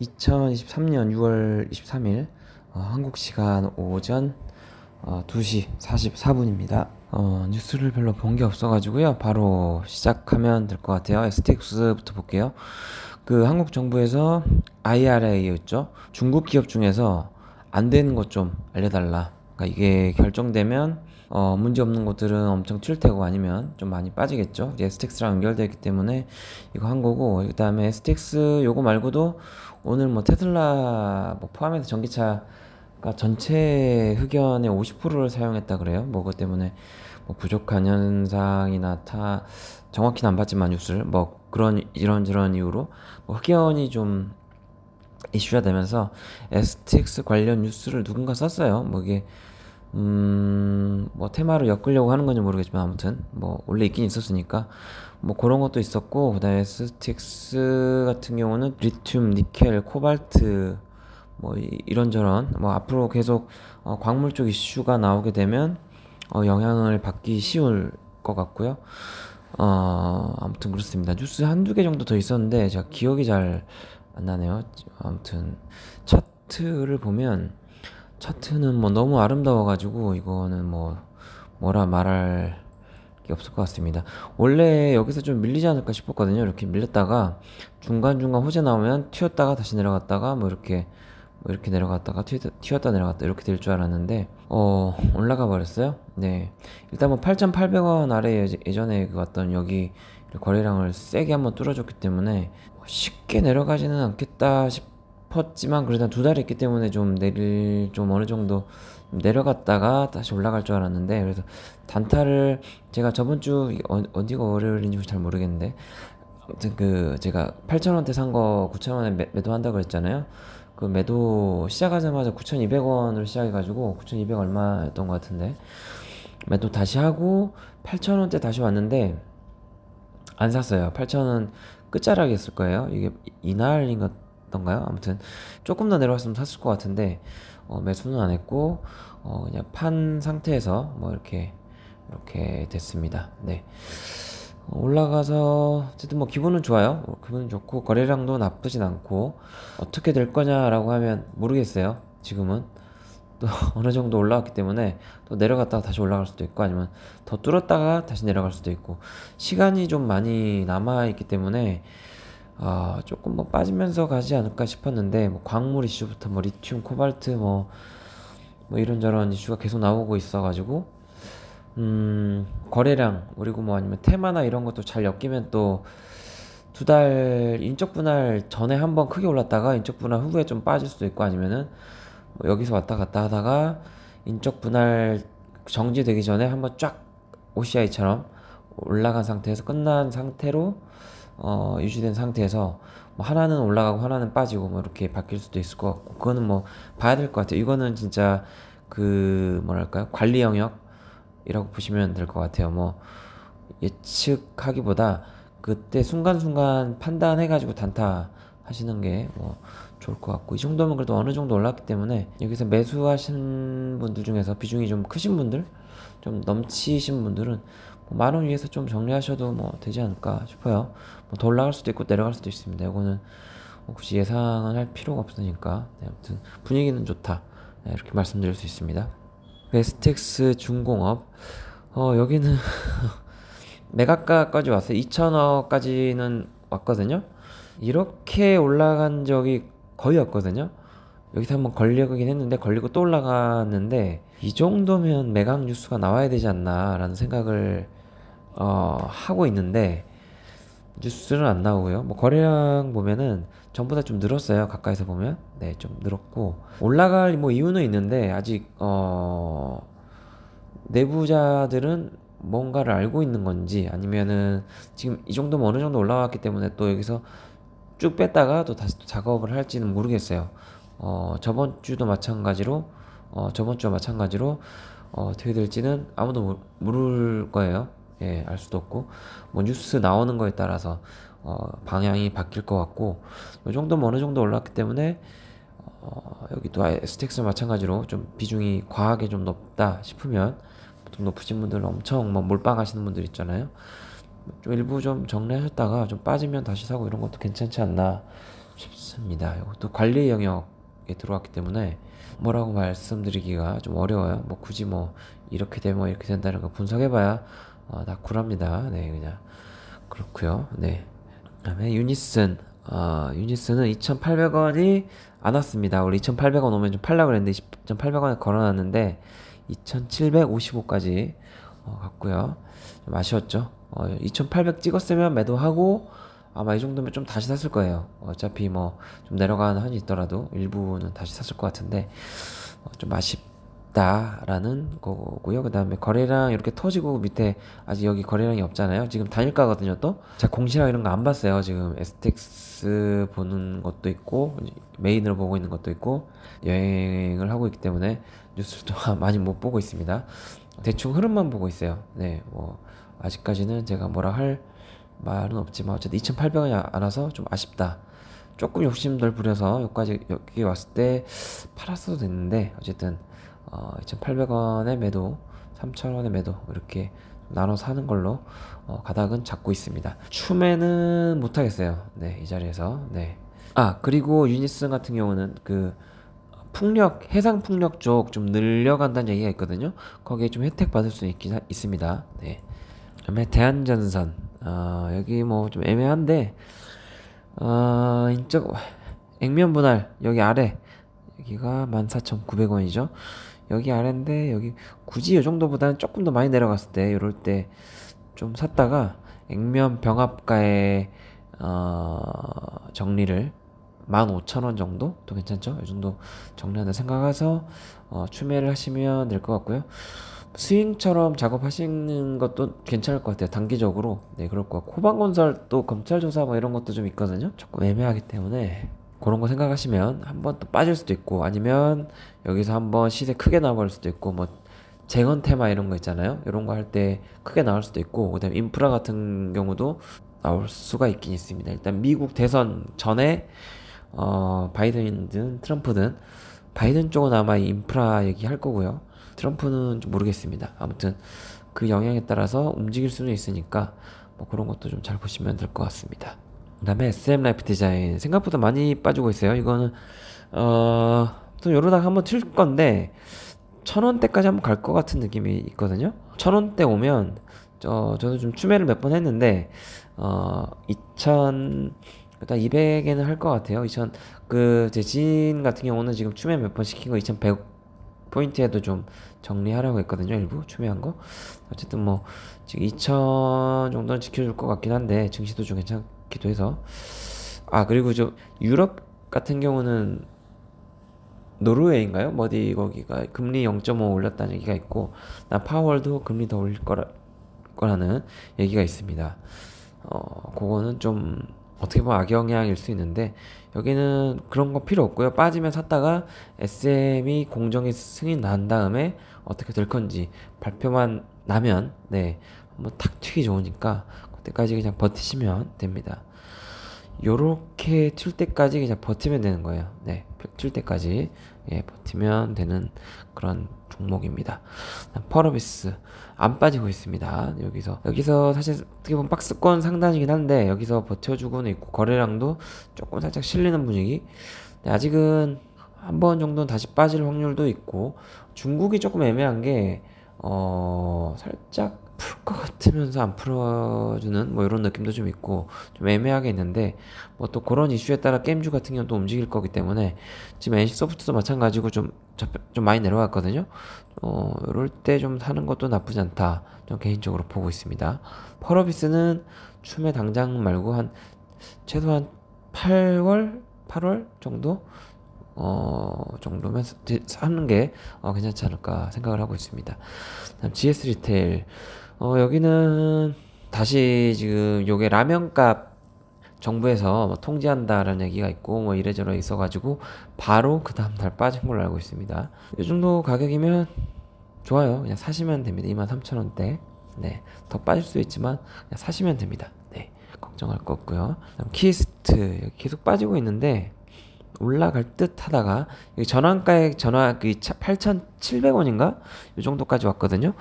2023년 6월 23일 어, 한국 시간 오전 어, 2시 44분입니다. 어, 뉴스를 별로 본 게 없어가지고요. 바로 시작하면 될 것 같아요. 스틱스부터 볼게요. 그 한국 정부에서 IRA였죠. 중국 기업 중에서 안 되는 것 좀 알려달라. 그러니까 이게 결정되면 어, 문제 없는 곳들은 엄청 튈 테고 아니면 좀 많이 빠지겠죠. STX랑 연결되어 있기 때문에 이거 한 거고 그 다음에 STX 요거 말고도 오늘 뭐 테슬라 뭐 포함해서 전기차 가 전체 흑연의 50%를 사용했다 그래요. 뭐 그것 때문에 뭐 부족한 현상이나 타 정확히는 안 봤지만 뉴스를 뭐 그런 이런 저런 이유로 뭐 흑연이 좀 이슈가 되면서 STX 관련 뉴스를 누군가 썼어요. 뭐 이게 음, 뭐 테마를 엮으려고 하는 건지 모르겠지만 아무튼 뭐 원래 있긴 있었으니까 뭐 그런 것도 있었고 그다음에 스틱스 같은 경우는 리튬, 니켈, 코발트 뭐 이런저런 뭐 앞으로 계속 어, 광물 쪽 이슈가 나오게 되면 어, 영향을 받기 쉬울 것 같고요. 어, 아무튼 그렇습니다. 뉴스 한두 개 정도 더 있었는데 제가 기억이 잘 안 나네요. 아무튼 차트를 보면 차트는 뭐 너무 아름다워가지고 이거는 뭐 뭐라 말할 게 없을 것 같습니다. 원래 여기서 좀 밀리지 않을까 싶었거든요. 이렇게 밀렸다가 중간중간 호재 나오면 튀었다가 다시 내려갔다가 뭐 이렇게 뭐 이렇게 내려갔다가 튀 튀었다 내려갔다 이렇게 될 줄 알았는데 어 올라가 버렸어요. 네 일단 뭐 8,800원 아래 예전에 그 왔던 여기 거래량을 세게 한번 뚫어줬기 때문에 뭐 쉽게 내려가지는 않겠다 싶. 싶었지만 그래도 두달 있기 때문에 좀 내릴 좀 어느 정도 내려갔다가 다시 올라갈 줄 알았는데 그래서 단타를 제가 저번 주 어, 디가 월요일인지 잘 모르겠는데 아무튼 그 제가 8,000원대 산 거 9,000원에 매, 매도한다고 했잖아요그 매도 시작하자마자 9,200원으로 시작해가지고 9,200 얼마였던 것 같은데 매도 다시 하고 8,000원대 다시 왔는데 안 샀어요. 8,000원 끝자락이었을 거예요. 이게 이날인가 던가요? 아무튼 조금 더내려갔으면 샀을 것 같은데 어, 매수는 안 했고 어, 그냥 판 상태에서 뭐 이렇게 이렇게 됐습니다. 네. 올라가서 어쨌든 뭐 기분은 좋아요. 뭐 기분은 좋고 거래량도 나쁘진 않고 어떻게 될 거냐라고 하면 모르겠어요. 지금은 또 어느 정도 올라왔기 때문에 또 내려갔다가 다시 올라갈 수도 있고 아니면 더 뚫었다가 다시 내려갈 수도 있고 시간이 좀 많이 남아 있기 때문에 아, 조금 뭐 빠지면서 가지 않을까 싶었는데 뭐 광물 이슈부터 뭐 리튬, 코발트 뭐, 뭐 이런저런 이슈가 계속 나오고 있어가지고 음, 거래량 그리고 뭐 아니면 테마나 이런 것도 잘 엮이면 또 두 달 인적 분할 전에 한번 크게 올랐다가 인적 분할 후에 좀 빠질 수도 있고 아니면은 뭐 여기서 왔다 갔다 하다가 인적 분할 정지되기 전에 한번 쫙 OCI처럼 올라간 상태에서 끝난 상태로 어, 유지된 상태에서 뭐 하나는 올라가고 하나는 빠지고 뭐 이렇게 바뀔 수도 있을 것 같고 그거는 뭐 봐야 될 것 같아요. 이거는 진짜 그 뭐랄까요 관리 영역이라고 보시면 될 것 같아요. 뭐 예측하기보다 그때 순간순간 판단해가지고 단타 하시는 게뭐 좋을 것 같고 이 정도면 그래도 어느 정도 올랐기 때문에 여기서 매수하신 분들 중에서 비중이 좀 크신 분들 좀 넘치신 분들은 뭐 만원 위에서 좀 정리하셔도 뭐 되지 않을까 싶어요 뭐 더 올라갈 수도 있고 내려갈 수도 있습니다 이거는 뭐 굳이 예상을 할 필요가 없으니까 네, 아무튼 분위기는 좋다 네, 이렇게 말씀드릴 수 있습니다 베스텍스 중공업 어 여기는 매각가까지 왔어요 2천억까지는 왔거든요 이렇게 올라간 적이 거의 없거든요. 여기서 한번 걸리긴 했는데 걸리고 또 올라갔는데 이 정도면 매각 뉴스가 나와야 되지 않나라는 생각을 어, 하고 있는데 뉴스는 안 나오고요. 뭐 거래량 보면은 전부 다 좀 늘었어요. 가까이서 보면 네좀 늘었고 올라갈 뭐 이유는 있는데 아직 어 내부자들은 뭔가를 알고 있는 건지 아니면은 지금 이 정도면 어느 정도 올라왔기 때문에 또 여기서 쭉 뺐다가 또 다시 또 작업을 할지는 모르겠어요. 어, 저번 주도 마찬가지로, 어, 저번 주와 마찬가지로, 어, 어떻게 될지는 아무도 모를 거예요. 예, 알 수도 없고, 뭐, 뉴스 나오는 거에 따라서, 어, 방향이 바뀔 것 같고, 이 정도면 어느 정도 올랐기 때문에, 어, 여기 또 STX 마찬가지로 좀 비중이 과하게 좀 높다 싶으면, 보통 높으신 분들 엄청 막 뭐 몰빵하시는 분들 있잖아요. 좀 일부 좀 정리하셨다가 좀 빠지면 다시 사고 이런 것도 괜찮지 않나 싶습니다. 이것도 관리 영역에 들어왔기 때문에 뭐라고 말씀드리기가 좀 어려워요. 뭐 굳이 뭐 이렇게 되면 뭐 이렇게 된다는 거 분석해봐야 어, 다 쿨합니다. 네, 그냥 그렇고요. 네. 그다음에 유니슨 어, 유니슨은 2,800원이 안 왔습니다. 원래 2,800원 오면 좀 팔라 그랬는데 2,800원에 걸어놨는데 2,755까지 어, 같고요. 좀 아쉬웠죠. 어, 2,800 찍었으면 매도하고 아마 이 정도면 좀 다시 샀을 거예요. 어차피 뭐 좀 내려가는 한이 있더라도 일부는 다시 샀을 것 같은데 어, 좀 아쉽. 있다라는 거고요. 그 다음에 거래량 이렇게 터지고 밑에 아직 여기 거래량이 없잖아요. 지금 단일가거든요 또. 자 공시랑 이런 거 안 봤어요. 지금 에스텍스 보는 것도 있고 메인으로 보고 있는 것도 있고 여행을 하고 있기 때문에 뉴스도 많이 못 보고 있습니다. 대충 흐름만 보고 있어요. 네, 뭐 아직까지는 제가 뭐라 할 말은 없지만 어쨌든 2,800원이 안 와서 좀 아쉽다. 조금 욕심들 부려서 여기까지 여기 왔을 때 팔았어도 됐는데 어쨌든 어, 2,800원의 매도, 3,000원의 매도 이렇게 나눠사는 걸로 어, 가닥은 잡고 있습니다. 춤에는 못하겠어요. 네, 이 자리에서. 네. 아, 그리고 유니슨 같은 경우는 그 풍력, 해상 풍력 쪽 좀 늘려간다는 얘기가 있거든요. 거기에 좀 혜택 받을 수 있긴 하, 있습니다. 네. 다음에 대한전선. 어, 여기 뭐 좀 애매한데, 어, 인적, 액면 분할, 여기 아래. 여기가 14,900원이죠. 여기 아래인데 여기 굳이 이 정도보다는 조금 더 많이 내려갔을 때 이럴 때 좀 샀다가 액면 병합가에 어, 정리를 15,000원 정도? 또 괜찮죠? 이 정도 정리한다 생각해서 어, 추매를 하시면 될 것 같고요. 스윙처럼 작업하시는 것도 괜찮을 것 같아요. 단기적으로. 네, 그럴 것고 호방건설 또 검찰조사 뭐 이런 것도 좀 있거든요. 조금 애매하기 때문에. 그런 거 생각하시면 한 번 또 빠질 수도 있고 아니면 여기서 한 번 시세 크게 나올 수도 있고 뭐 재건 테마 이런 거 있잖아요. 이런 거 할 때 크게 나올 수도 있고 그다음에 인프라 같은 경우도 나올 수가 있긴 있습니다. 일단 미국 대선 전에 어, 바이든이든 트럼프든 바이든 쪽은 아마 인프라 얘기할 거고요. 트럼프는 좀 모르겠습니다. 아무튼 그 영향에 따라서 움직일 수는 있으니까 뭐 그런 것도 좀 잘 보시면 될 것 같습니다. 그 다음에 SM 라이프 디자인 생각보다 많이 빠지고 있어요 이거는 어... 좀 요러다가 한번 튈 건데 천원대까지 한번 갈 것 같은 느낌이 있거든요 천원대 오면 저, 저도 좀 추매를 몇 번 했는데 어... 2000... 일단 200에는 할 것 같아요 2000... 그제 지인 같은 경우는 지금 추매 몇 번 시킨 거 2100... 포인트에도 좀 정리하려고 했거든요 일부 추매한 거 어쨌든 뭐 지금 2천 정도는 지켜줄 것 같긴 한데 증시도 좀 괜찮 기도해서 아 그리고 저 유럽 같은 경우는 노르웨이인가요? 어디 거기가 금리 0.5 올렸다는 얘기가 있고 나 파월도 금리 더 올릴 거라, 거라는 얘기가 있습니다. 어 그거는 좀 어떻게 보면 악영향일 수 있는데 여기는 그런 거 필요 없고요. 빠지면 샀다가 SM이 공정이 승인 난 다음에 어떻게 될 건지 발표만 나면 네 한번 탁 튀기 좋으니까 때까지 그냥 버티시면 됩니다. 요렇게 튈 때까지 그냥 버티면 되는 거예요. 네, 튈 때까지 예, 버티면 되는 그런 종목입니다. 펄어비스 안 빠지고 있습니다. 여기서 여기서 사실 어떻게 보면 박스권 상단이긴 한데 여기서 버텨주고는 있고 거래량도 조금 살짝 실리는 분위기. 네, 아직은 한 번 정도는 다시 빠질 확률도 있고 중국이 조금 애매한 게 어, 살짝 풀것 같으면서 안 풀어주는 뭐 이런 느낌도 좀 있고 좀 애매하게 있는데 뭐 또 그런 이슈에 따라 게임주 같은 경우도 움직일 거기 때문에 지금 NC 소프트도 마찬가지고 좀, 좀 많이 내려갔거든요. 어, 이럴 때 좀 사는 것도 나쁘지 않다. 좀 개인적으로 보고 있습니다. 펄어비스는 춤에 당장 말고 한 최소한 8월, 8월 정도 어, 정도면 사는 게 어, 괜찮지 않을까 생각을 하고 있습니다. 다음 GS 리테일. 어, 여기는 다시 지금 요게 라면값 정부에서 뭐 통제한다라는 얘기가 있고 뭐 이래저래 있어가지고 바로 그다음달 빠진 걸로 알고 있습니다. 이 정도 가격이면 좋아요. 그냥 사시면 됩니다. 23,000원대. 네. 더 빠질 수 있지만 그냥 사시면 됩니다. 네. 걱정할 거 없고요. 키스트 계속 빠지고 있는데 올라갈 듯 하다가 전환가액 전환 그 8,700원인가? 이 정도까지 왔거든요.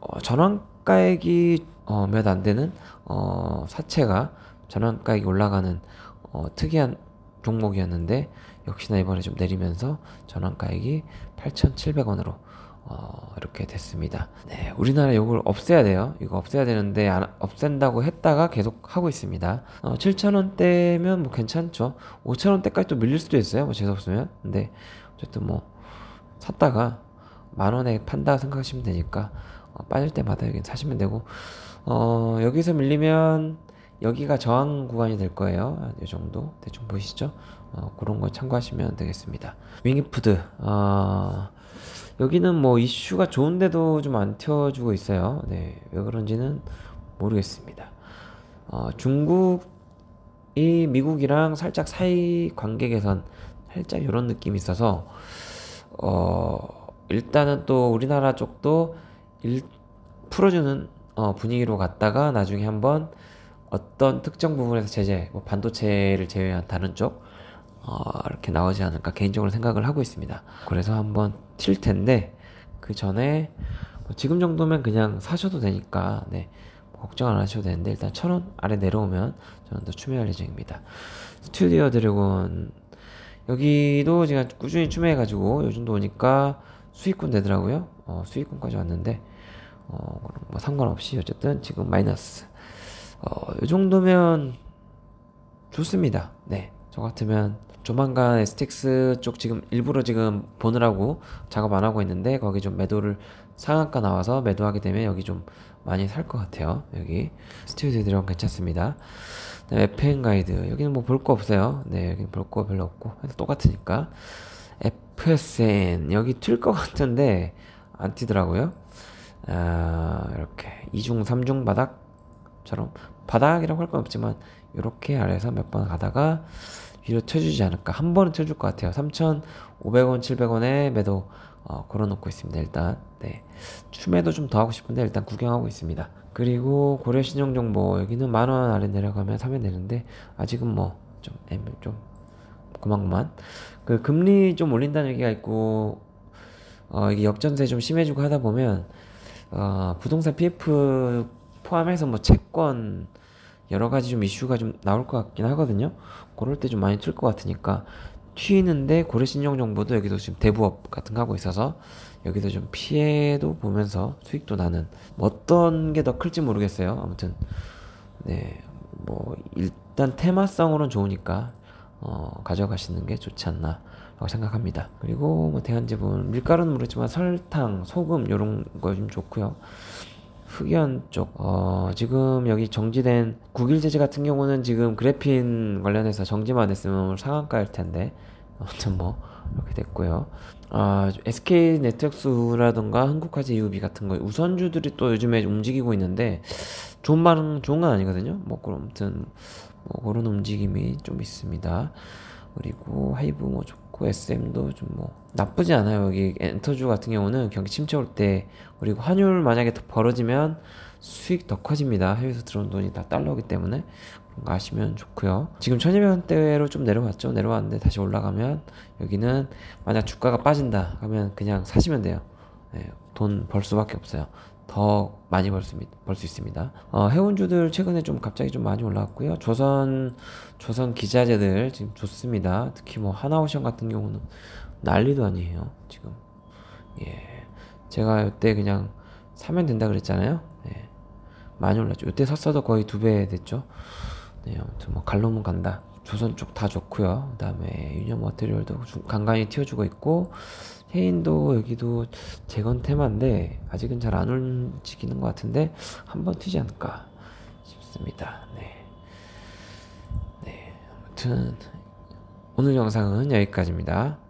어, 전환가액이 어, 몇 안 되는 어, 사채가 전환가액이 올라가는 어, 특이한 종목이었는데 역시나 이번에 좀 내리면서 전환가액이 8,700원으로 어, 이렇게 됐습니다. 네, 우리나라 이걸 없애야 돼요. 이거 없애야 되는데 안, 없앤다고 했다가 계속 하고 있습니다. 어, 7,000원대면 뭐 괜찮죠. 5,000원대까지 또 밀릴 수도 있어요. 뭐 재수없으면. 근데 어쨌든 뭐 샀다가 만 원에 판다 생각하시면 되니까 어, 빠질 때마다 여기 사시면 되고 어, 여기서 밀리면 여기가 저항 구간이 될 거예요. 이 정도 대충 보시죠. 어, 그런 거 참고하시면 되겠습니다. 윙이푸드 어, 여기는 뭐 이슈가 좋은데도 좀 안 튀어주고 있어요. 네, 왜 그런지는 모르겠습니다. 어, 중국이 미국이랑 살짝 사이 관계 개선 살짝 이런 느낌이 있어서 어, 일단은 또 우리나라 쪽도 풀어주는 어, 분위기로 갔다가 나중에 한번 어떤 특정 부분에서 제재, 뭐 반도체를 제외한 다른 쪽 어, 이렇게 나오지 않을까 개인적으로 생각을 하고 있습니다. 그래서 한번 칠 텐데 그 전에 뭐 지금 정도면 그냥 사셔도 되니까 네, 뭐 걱정 안 하셔도 되는데 일단 천원 아래 내려오면 저는 더 추매할 예정입니다. 스튜디오 드래곤 여기도 제가 꾸준히 추매해가지고 요즘도 오니까 수익권 되더라고요. 어, 수익군까지 왔는데 어, 뭐 상관없이 어쨌든 지금 마이너스 어, 이 정도면 좋습니다. 네, 저 같으면 조만간 스틱스 쪽 지금 일부러 지금 보느라고 작업 안 하고 있는데 거기 좀 매도를 상한가 나와서 매도하게 되면 여기 좀 많이 살 것 같아요. 여기 스튜디오 드럼 괜찮습니다. 네, f 가이드 여기는 뭐 볼 거 없어요. 네, 여기볼 거 별로 없고 똑같으니까. 프레센 여기 튈 것 같은데 안 튀더라고요 아, 이렇게 2중 3중 바닥처럼 바닥이라고 할 건 없지만 이렇게 아래서몇 번 가다가 위로 쳐주지 않을까 한 번은 쳐줄 것 같아요 3,500원 700원에 매도 어, 걸어놓고 있습니다 일단 네 춤에도 좀 더 하고 싶은데 일단 구경하고 있습니다 그리고 고려신용정보 여기는 만원 아래 내려가면 사면 되는데 아직은 뭐좀애좀 고만고만. 그 금리 좀 올린다는 얘기가 있고, 어, 이게 역전세 좀 심해지고 하다 보면, 어, 부동산 PF 포함해서 뭐 채권, 여러 가지 좀 이슈가 좀 나올 것 같긴 하거든요. 그럴 때 좀 많이 튈 것 같으니까 튀는데 고려신용정보도 여기도 지금 대부업 같은 거 하고 있어서 여기도 좀 피해도 보면서 수익도 나는 어떤 게 더 클지 모르겠어요. 아무튼 네 뭐 일단 테마성으로는 좋으니까 어, 가져가시는 게 좋지 않나 라고 생각합니다. 그리고 뭐 대한제분 밀가루는 모르지만 설탕, 소금 이런 거 좀 좋고요. 흑연 쪽, 어, 지금 여기 정지된 국일제제 같은 경우는 지금 그래핀 관련해서 정지만 됐으면 상한가일 텐데, 아무튼 뭐, 이렇게 됐고요. 아, SK 네트웍스라던가 한국화재 UB 같은 거 우선주들이 또 요즘에 움직이고 있는데, 좋은 반응, 좋은 건 아니거든요. 뭐, 그럼 아무튼, 뭐 그런 움직임이 좀 있습니다. 그리고 하이브 뭐 좋고 SM도 좀 뭐 나쁘지 않아요. 여기 엔터주 같은 경우는 경기 침체 올때 그리고 환율 만약에 더 벌어지면 수익 더 커집니다. 해외에서 들어온 돈이 다 달러기 때문에 그런 거 아시면 좋고요. 지금 1200원대로 좀 내려왔죠. 내려왔는데 다시 올라가면 여기는 만약 주가가 빠진다 하면 그냥 사시면 돼요. 네, 예, 돈벌 수밖에 없어요. 더 많이 벌 수 있습니다. 어, 해운주들 최근에 좀 갑자기 좀 많이 올라왔고요. 조선 조선 기자재들 지금 좋습니다. 특히 뭐 하나오션 같은 경우는 난리도 아니에요. 지금 예, 제가 이때 그냥 사면 된다 그랬잖아요. 예, 많이 올랐죠. 이때 샀어도 거의 두 배 됐죠. 네, 아무튼 뭐 갈로면 간다. 조선 쪽 다 좋고요. 그다음에 유니언 머테리얼도 간간히 튀어주고 있고 헤인도 여기도 재건 테마인데 아직은 잘 안 움직이는 것 같은데 한번 튀지 않을까 싶습니다. 네. 네. 아무튼 오늘 영상은 여기까지입니다.